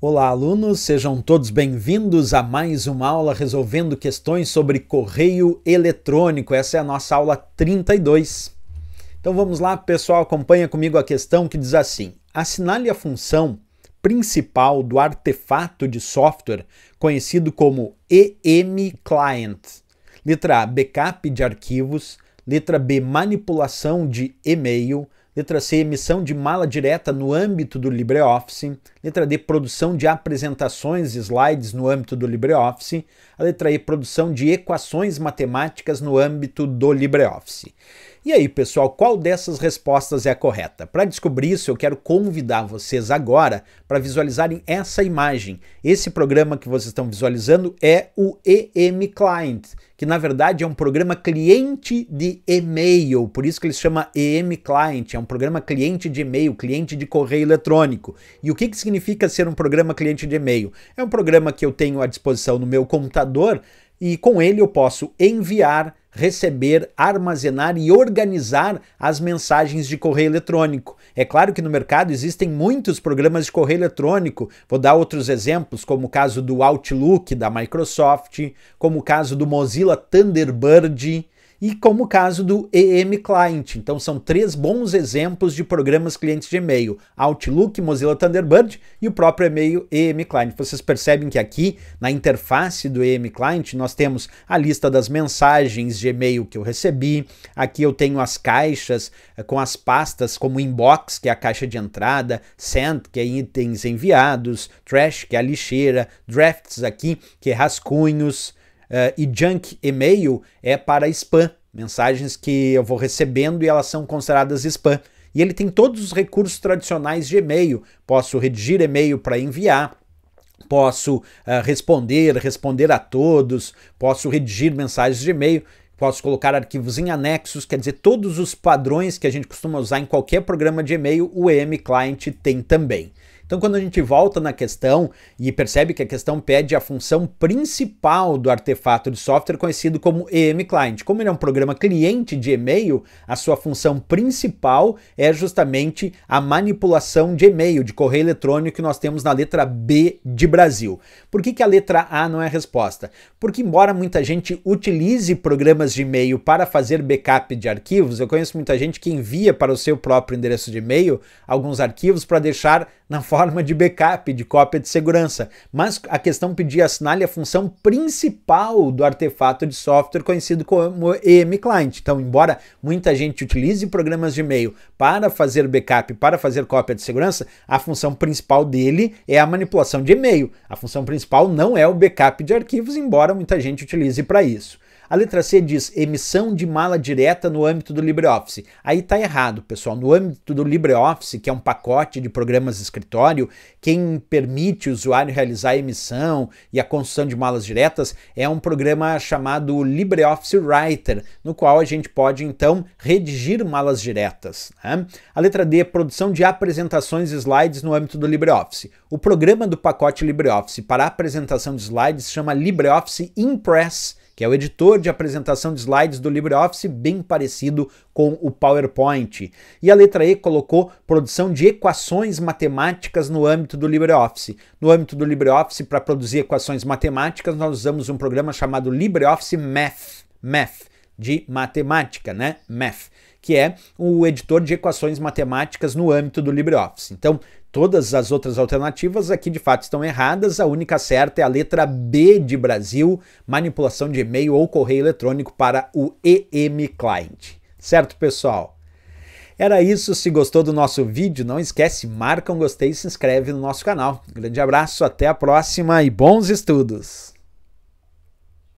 Olá, alunos, sejam todos bem-vindos a mais uma aula resolvendo questões sobre correio eletrônico. Essa é a nossa aula 32. Então vamos lá, pessoal, acompanha comigo a questão que diz assim: assinale a função principal do artefato de software conhecido como EM Client. Letra A, backup de arquivos. Letra B, manipulação de e-mail. Letra C, emissão de mala direta no âmbito do LibreOffice. Letra D, produção de apresentações, slides no âmbito do LibreOffice. A letra E, produção de equações matemáticas no âmbito do LibreOffice. E aí, pessoal, qual dessas respostas é a correta? Para descobrir isso, eu quero convidar vocês agora para visualizarem essa imagem. Esse programa que vocês estão visualizando é o EM Client, que na verdade é um programa cliente de e-mail, por isso que ele se chama EM Client, é um programa cliente de e-mail, cliente de correio eletrônico. E o que, que significa ser um programa cliente de e-mail? É um programa que eu tenho à disposição no meu computador e com ele eu posso enviar receber, armazenar e organizar as mensagens de correio eletrônico. É claro que no mercado existem muitos programas de correio eletrônico. Vou dar outros exemplos, como o caso do Outlook da Microsoft, como o caso do Mozilla Thunderbird, e como o caso do EM Client. Então são três bons exemplos de programas clientes de e-mail: Outlook, Mozilla Thunderbird e o próprio e-mail EM Client. Vocês percebem que aqui na interface do EM Client nós temos a lista das mensagens de e-mail que eu recebi. Aqui eu tenho as caixas eh, com as pastas como inbox, que é a caixa de entrada, send, que é itens enviados, trash, que é a lixeira, drafts aqui, que é rascunhos, Uh, e junk e-mail é para spam, mensagens que eu vou recebendo e elas são consideradas spam. E ele tem todos os recursos tradicionais de e-mail. Posso redigir e-mail para enviar, posso uh, responder, responder a todos, posso redigir mensagens de e-mail posso colocar arquivos em anexos, quer dizer, todos os padrões que a gente costuma usar em qualquer programa de e-mail, o EM Client tem também. Então, quando a gente volta na questão e percebe que a questão pede a função principal do artefato de software conhecido como EM Client. Como ele é um programa cliente de e-mail, a sua função principal é justamente a manipulação de e-mail, de correio eletrônico que nós temos na letra B de Brasil. Por que, que a letra A não é a resposta? Porque, embora muita gente utilize programas de e-mail para fazer backup de arquivos, eu conheço muita gente que envia para o seu próprio endereço de e-mail alguns arquivos para deixar na forma forma de backup, de cópia de segurança, mas a questão pedia assinale a função principal do artefato de software conhecido como EM Client. Então, embora muita gente utilize programas de e-mail para fazer backup, para fazer cópia de segurança, a função principal dele é a manipulação de e-mail. A função principal não é o backup de arquivos, embora muita gente utilize para isso. A letra C diz emissão de mala direta no âmbito do LibreOffice. Aí está errado, pessoal. No âmbito do LibreOffice, que é um pacote de programas escritório, quem permite o usuário realizar a emissão e a construção de malas diretas é um programa chamado LibreOffice Writer, no qual a gente pode então redigir malas diretas. Né? A letra D, produção de apresentações e slides no âmbito do LibreOffice. O programa do pacote LibreOffice para apresentação de slides chama LibreOffice Impress que é o editor de apresentação de slides do LibreOffice, bem parecido com o PowerPoint. E a letra E colocou produção de equações matemáticas no âmbito do LibreOffice. No âmbito do LibreOffice, para produzir equações matemáticas, nós usamos um programa chamado LibreOffice Math. Math de matemática, né? Math, que é o editor de equações matemáticas no âmbito do LibreOffice. Então, todas as outras alternativas aqui de fato estão erradas. A única certa é a letra B de Brasil, manipulação de e-mail ou correio eletrônico para o EM client. Certo, pessoal? Era isso. Se gostou do nosso vídeo, não esquece, marca um gostei e se inscreve no nosso canal. grande abraço, até a próxima e bons estudos!